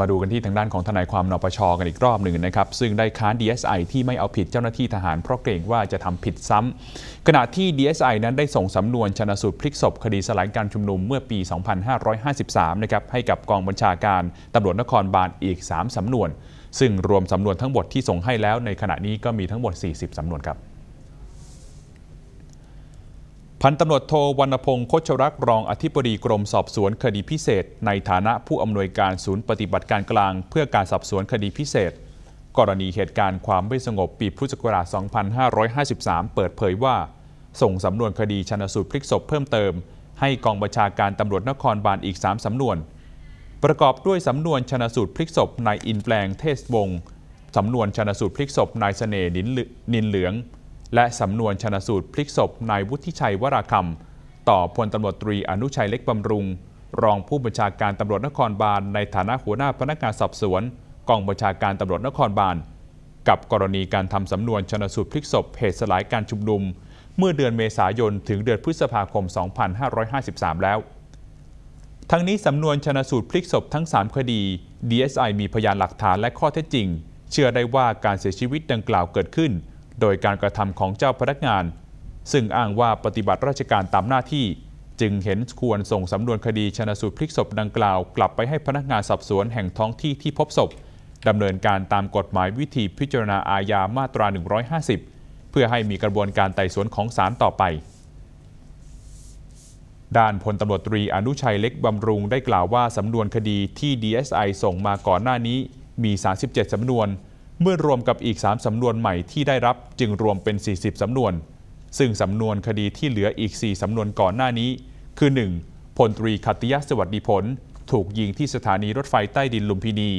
มาดูกันที่ทางด้านของทนายความนปชกันอีกรอบหนึ่งนะครับ ซึ่งได้ค้าน DSI ที่ไม่เอาผิดเจ้าหน้าที่ทหารเพราะเกรงว่าจะทำผิดซ้ำ ขณะที่ DSI นั้นได้ส่งสำนวนชนะสูตรพลิกศพ คดีสลายการชุมนุมเมื่อปี 2553 นะครับให้กับกองบัญชาการตำรวจนครบาลอีก 3สำนวน ซึ่งรวมสำนวนทั้งหมดที่ส่งให้แล้วในขณะนี้ก็มีทั้งหมด 40สำนวนครับพันตำรวจโทวรรณพงศ์โคชรักรองอธิบดีกรมสอบสวนคดีพิเศษ ในฐานะผู้อำนวยการศูนย์ปฏิบัติการกลางเพื่อการสอบสวนคดีพิเศษ กรณีเหตุการณ์ความไม่สงบปีพุทธศักราช 2553 เปิดเผยว่า ส่งสำนวนคดีชนสูตรพลิกศพเพิ่มเติม ให้กองบัญชาการตำรวจนครบาลอีก 3สำนวน ประกอบด้วยสำนวนชนสูตรพลิกศพนายอินแปลงเทศวงศ์สำนวนชนสูตรพลิกศพนายเสน่ห์นินเหลืองและสำนวนชนสูตรพลิกศพนายวุฒิชัยวราคำต่อพลตำรวจตรีอนุชัยเล็กบำรุง รองผู้บัญชาการตำรวจนครบาล ในฐานะหัวหน้าพนักงานสอบสวนกองบัญชาการตำรวจนครบาล กับกรณีการทำสำนวนชนสูตรพลิกศพเหตุสลายการชุมนุม เมื่อเดือนเมษายน ถึงเดือนพฤษภาคม 2553 แล้ว ทั้งนี้สำนวนชนสูตรพลิกศพทั้ง3คดี DSI มีพยานหลักฐานและข้อเท็จจริง เชื่อได้ว่าการเสียชีวิตดังกล่าวเกิดขึ้นโดยการกระทำของเจ้าพนักงาน ซึ่งอ้างว่าปฏิบัติราชการตามหน้าที่ จึงเห็นควรส่งสำนวนคดีชนะสูตรพลิกศพดังกล่าวกลับไปให้พนักงานสอบสวนแห่งท้องที่ที่พบศพดำเนินการตามกฎหมายวิธีพิจารณาอาญามาตรา 150 เพื่อให้มีกระบวนการไต่สวนของศาลต่อไปด้านพลตำรวจตรีอนุชัยเล็กบำรุงได้กล่าวว่าสำนวนคดีที่ DSI ส่งมาก่อนหน้านี้มี 37สำนวนเมื่อรวมกับอีก 3 สำนวนใหม่ที่ได้รับจึงรวมเป็น 40 สำนวน ซึ่งสำนวนคดีที่เหลืออีก 4 สำนวนก่อนหน้านี้ คือ 1. พลตรีคัติยสวัสดิผล ถูกยิงที่สถานีรถไฟใต้ดินลุมพินี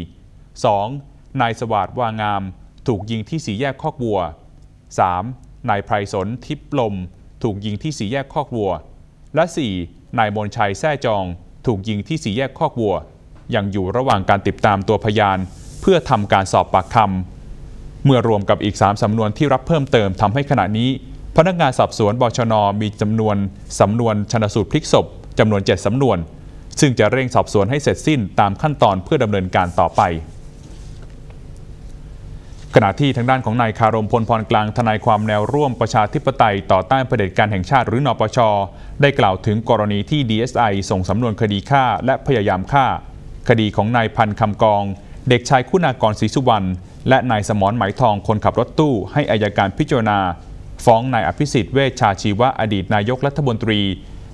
2. นายสวัสดิ์วางาม ถูกยิงที่สีแยกคอกวัว 3. นายไพรสนทิพลม ถูกยิงที่สีแยกคอกวัว และ 4. นายมนชัยแท้จองถูกยิงที่สีแยกคอกวัว ยังอยู่ระหว่างการติดตามตัวพยาน เพื่อทำการสอบปากคำเมื่อรวมกับอีก 3 สำนวนที่รับเพิ่มเติมทำให้ขณะนี้ พนักงานสอบสวนบชน มีจำนวน สำนวนชนสูตรพลิกศพจำนวน 7 สำนวน ซึ่งจะเร่งสอบสวนให้เสร็จสิ้นตามขั้นตอนเพื่อดำเนินการต่อไป ขณะที่ทางด้านของนายคารมพลพรกลางทนายความแนวร่วมประชาธิปไตยต่อต้านเผด็จการแห่งชาติหรือนปชได้กล่าวถึงกรณีที่ DSI ส่งสำนวนคดีฆ่าและพยายามฆ่า คดีของนายพันคำกองเด็กชายคุณากรศรีสุวรรณและนายสมรไหมทองคนขับรถตู้ให้อายการพิจารณา ฟ้องนายอภิสิทธิ์เวชชาชีวะอดีตนายกรัฐมนตรี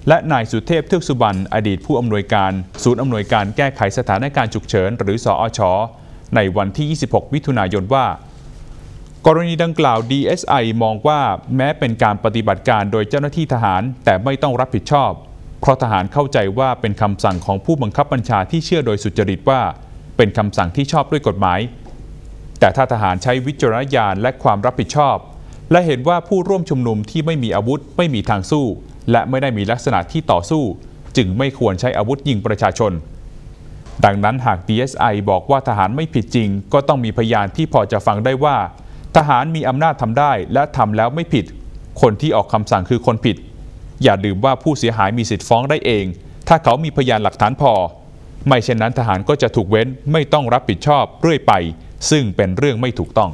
และนายสุเทพเทือกสุบรรณอดีตผู้อำนวยการศูนย์อำนวยการแก้ไขสถานการณ์ฉุกเฉินหรือสอชในวันที่ 26 มิถุนายนว่า กรณีดังกล่าว DSI มองว่าแม้เป็นการปฏิบัติการโดยเจ้าหน้าที่ทหาร แต่ไม่ต้องรับผิดชอบ เพราะทหารเข้าใจว่าเป็นคำสั่งของผู้บังคับบัญชาที่เชื่อโดยสุจริตว่าเป็นคำสั่งที่ชอบด้วยกฎหมาย แต่ถ้าทหารใช้วิจารณญาณและความรับผิดชอบ และเห็นว่าผู้ร่วมชุมนุมที่ไม่มีอาวุธไม่มีทางสู้ และไม่ได้มีลักษณะที่ต่อสู้ จึงไม่ควรใช้อาวุธยิงประชาชน ดังนั้นหาก DSI บอกว่าทหารไม่ผิดจริง ก็ต้องมีพยานที่พอจะฟังได้ว่า ทหารมีอำนาจทำได้และทำแล้วไม่ผิด คนที่ออกคำสั่งคือคนผิด อย่าลืมว่าผู้เสียหายมีสิทธิ์ฟ้องได้เอง ถ้าเขามีพยานหลักฐานพอไม่เช่นนั้นทหารก็จะถูกเว้นไม่ต้องรับผิดชอบเรื่อยไป ซึ่งเป็นเรื่องไม่ถูกต้อง